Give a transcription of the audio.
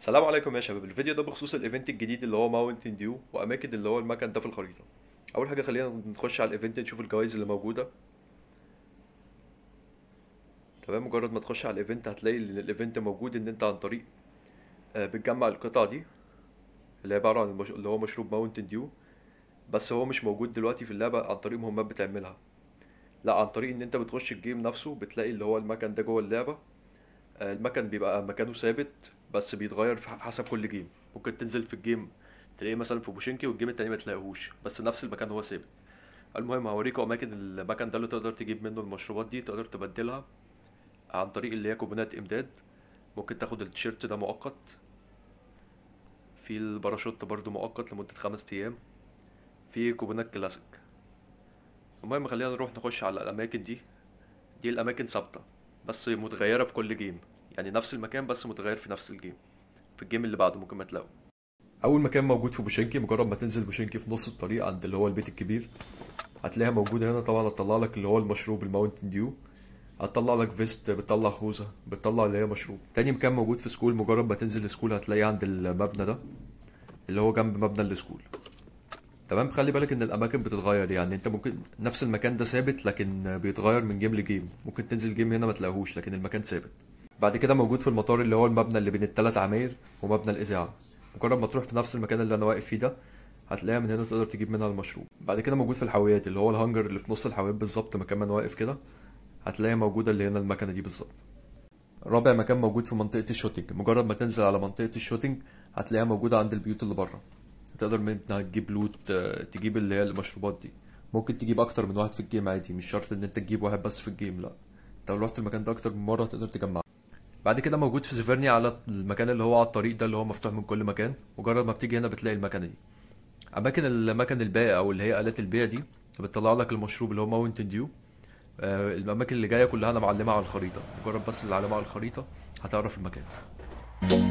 السلام عليكم يا شباب الفيديو ده بخصوص الايفنت الجديد اللي هو ماونتن ديو واماكن اللي هو المكان ده في الخريطه اول حاجه خلينا نخش على الايفنت نشوف الجوائز اللي موجوده تمام مجرد ما تخش على الايفنت هتلاقي ان الايفنت موجود ان انت عن طريق آه، بتجمع القطع دي اللي هي عباره عن المش... اللي هو مشروب ماونتن ديو بس هو مش موجود دلوقتي في اللعبه عن طريق مهمات بتعملها لا عن طريق ان انت بتخش الجيم نفسه بتلاقي اللي هو المكان ده جوه اللعبه آه، المكان بيبقى مكانه ثابت بس بيتغير حسب كل جيم ممكن تنزل في الجيم تلاقيه مثلا في بوشينكي والجيم التاني ما تلاقيهوش بس نفس المكان هو ثابت المهم هوريكوا اماكن المكان ده اللي تقدر تجيب منه المشروبات دي تقدر تبدلها عن طريق اللي هي كوبونات امداد ممكن تاخد التيشيرت ده مؤقت في الباراشوت برضو مؤقت لمدة خمس أيام في كوبونات كلاسيك المهم خلينا نروح نخش على الأماكن دي دي الأماكن ثابتة بس متغيرة في كل جيم يعني نفس المكان بس متغير في نفس الجيم في الجيم اللي بعده ممكن ما تلاقوه اول مكان موجود في بوشنكي مجرد ما تنزل بوشنكي في نص الطريق عند اللي هو البيت الكبير هتلاقيها موجوده هنا طبعا هتطلع لك اللي هو المشروب الماونتن ديو هتطلع لك فيست بتطلع خوذه بتطلع اللي هي مشروب تاني مكان موجود في سكول مجرد ما تنزل سكول هتلاقيه عند المبنى ده اللي هو جنب مبنى السكول تمام خلي بالك ان الاماكن بتتغير يعني انت ممكن نفس المكان ده ثابت لكن بيتغير من جيم لجيم ممكن تنزل جيم هنا ما تلاقيهوش لكن المكان ثابت بعد كده موجود في المطار اللي هو المبنى اللي بين التلات عماير ومبنى الإذاعة مجرد ما تروح في نفس المكان اللي أنا واقف فيه ده هتلاقيها من هنا تقدر تجيب منها المشروب بعد كده موجود في الحاويات اللي هو الهانجر اللي في نص الحاويات بالظبط مكان ما انا واقف كده هتلاقيها موجودة اللي هنا المكنة دي بالظبط رابع مكان موجود في منطقة الشوتينج مجرد ما تنزل على منطقة الشوتينج هتلاقيها موجودة عند البيوت اللي بره تقدر منها تجيب لوت آه، تجيب اللي هي المشروبات دي ممكن تجيب اكتر من واحد في الجيم عادي مش شرط ان انت تجيب واحد بس في الجيم لا لو رحت المكان ده اكتر من مرة تقدر تجمعه بعد كده موجود في سيفيرنيا على المكان اللي هو على الطريق ده اللي هو مفتوح من كل مكان مجرد ما بتيجي هنا بتلاقي المكنه دي اماكن المكن البيع او اللي هي الات البيع دي بتطلع لك المشروب اللي هو ماونتن ديو آه الاماكن اللي جايه كلها انا معلمها على الخريطه مجرد بس اللي على الخريطه هتعرف المكان